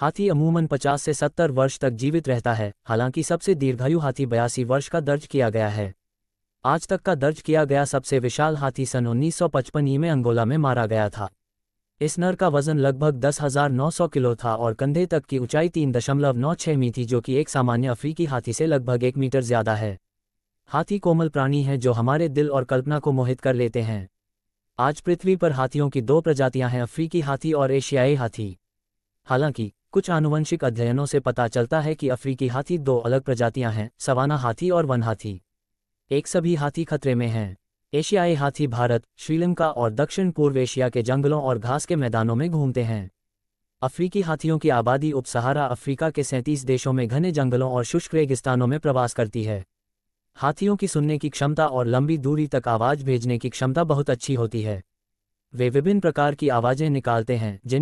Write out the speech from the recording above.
हाथी अमूमन 50 से 70 वर्ष तक जीवित रहता है हालांकि सबसे दीर्घायु हाथी बयासी वर्ष का दर्ज किया गया है आज तक का दर्ज किया गया सबसे विशाल हाथी सन उन्नीस में अंगोला में मारा गया था इस नर का वजन लगभग दस हजार नौ सौ किलो था और कंधे तक की ऊंचाई तीन दशमलव नौ छह मी थी जो कि एक सामान्य अफ्रीकी हाथी से लगभग एक मीटर ज्यादा है हाथी कोमल प्राणी है जो हमारे दिल और कल्पना को मोहित कर लेते हैं आज पृथ्वी पर हाथियों की दो प्रजातियां हैं अफ्रीकी हाथी और एशियाई हाथी हालांकि कुछ आनुवंशिक अध्ययनों से पता चलता है कि अफ्रीकी हाथी दो अलग प्रजातियां हैं सवाना हाथी और वन हाथी एक सभी हाथी खतरे में हैं एशियाई हाथी भारत श्रीलंका और दक्षिण पूर्व एशिया के जंगलों और घास के मैदानों में घूमते हैं अफ्रीकी हाथियों की आबादी उपसहारा अफ्रीका के सैंतीस देशों में घने जंगलों और शुष्क रेगिस्तानों में प्रवास करती है हाथियों की सुनने की क्षमता और लंबी दूरी तक आवाज़ भेजने की क्षमता बहुत अच्छी होती है वे विभिन्न प्रकार की आवाज़ें निकालते हैं जिनमें